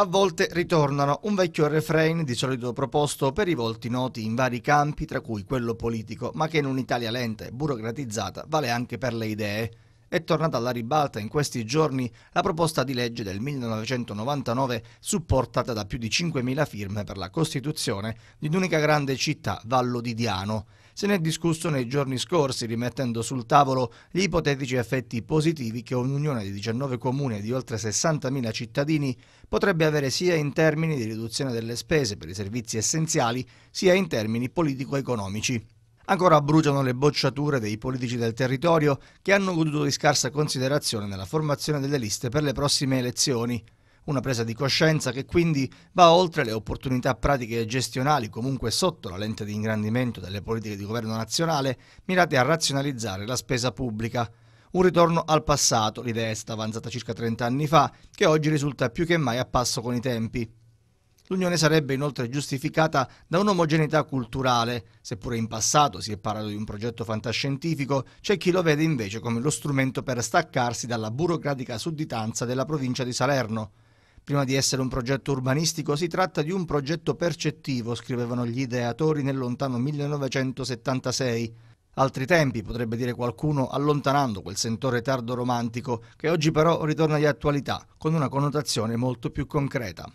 A volte ritornano un vecchio refrain di solito proposto per i volti noti in vari campi, tra cui quello politico, ma che in un'Italia lenta e burocratizzata vale anche per le idee. È tornata alla ribalta in questi giorni la proposta di legge del 1999 supportata da più di 5.000 firme per la costituzione di un'unica grande città, Vallo di Diano. Se ne è discusso nei giorni scorsi rimettendo sul tavolo gli ipotetici effetti positivi che un'unione di 19 comuni e di oltre 60.000 cittadini potrebbe avere sia in termini di riduzione delle spese per i servizi essenziali sia in termini politico-economici. Ancora bruciano le bocciature dei politici del territorio che hanno goduto di scarsa considerazione nella formazione delle liste per le prossime elezioni. Una presa di coscienza che quindi va oltre le opportunità pratiche e gestionali comunque sotto la lente di ingrandimento delle politiche di governo nazionale mirate a razionalizzare la spesa pubblica. Un ritorno al passato, l'idea è stata avanzata circa 30 anni fa, che oggi risulta più che mai a passo con i tempi. L'unione sarebbe inoltre giustificata da un'omogeneità culturale. Seppure in passato si è parlato di un progetto fantascientifico, c'è chi lo vede invece come lo strumento per staccarsi dalla burocratica sudditanza della provincia di Salerno. Prima di essere un progetto urbanistico si tratta di un progetto percettivo, scrivevano gli ideatori nel lontano 1976. Altri tempi, potrebbe dire qualcuno, allontanando quel sentore tardo romantico, che oggi però ritorna di attualità, con una connotazione molto più concreta.